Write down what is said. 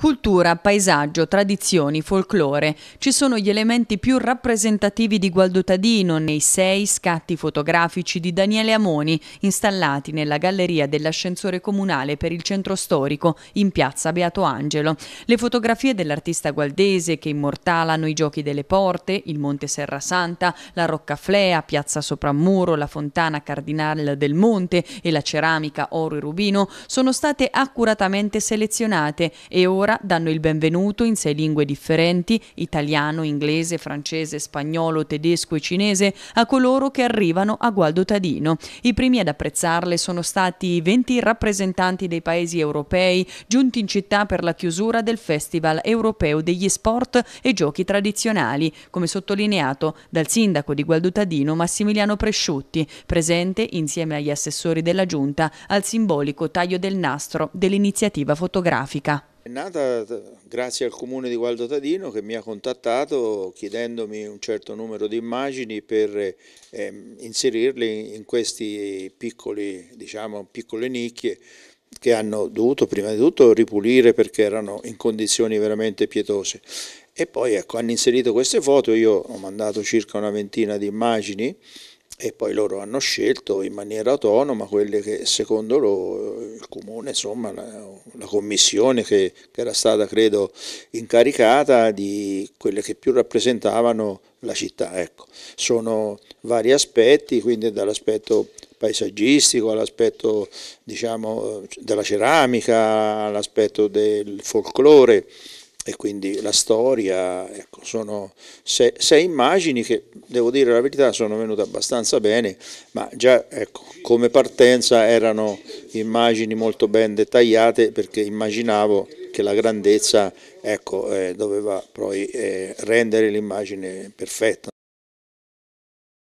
Cultura, paesaggio, tradizioni, folklore ci sono gli elementi più rappresentativi di Gualdo Tadino nei sei scatti fotografici di Daniele Amoni installati nella galleria dell'ascensore comunale per il centro storico in piazza Beato Angelo. Le fotografie dell'artista gualdese che immortalano i giochi delle porte, il Monte Serra Santa, la Roccaflea, piazza Soprammuro, la fontana Cardinale del Monte e la ceramica Oro e Rubino sono state accuratamente selezionate e ora ora danno il benvenuto in sei lingue differenti, italiano, inglese, francese, spagnolo, tedesco e cinese, a coloro che arrivano a Gualdo Tadino. I primi ad apprezzarle sono stati i 20 rappresentanti dei paesi europei giunti in città per la chiusura del Festival europeo degli sport e giochi tradizionali, come sottolineato dal sindaco di Gualdo Tadino Massimiliano Presciutti, presente insieme agli assessori della giunta al simbolico taglio del nastro dell'iniziativa fotografica. È nata eh, grazie al comune di Gualdo Tadino che mi ha contattato chiedendomi un certo numero di immagini per ehm, inserirle in queste diciamo, piccole nicchie che hanno dovuto prima di tutto ripulire perché erano in condizioni veramente pietose. E poi ecco, hanno inserito queste foto, io ho mandato circa una ventina di immagini e poi loro hanno scelto in maniera autonoma quelle che secondo loro il comune, insomma la, la commissione che, che, era stata credo incaricata di quelle che più rappresentavano la città. Ecco, sono vari aspetti, quindi dall'aspetto paesaggistico all'aspetto diciamo, della ceramica, all'aspetto del folklore e quindi la storia, ecco, sono sei, sei, immagini che devo dire la verità sono venute abbastanza bene, ma già ecco, come partenza erano immagini molto ben dettagliate perché immaginavo che la grandezza ecco, eh, doveva poi eh, rendere l'immagine perfetta.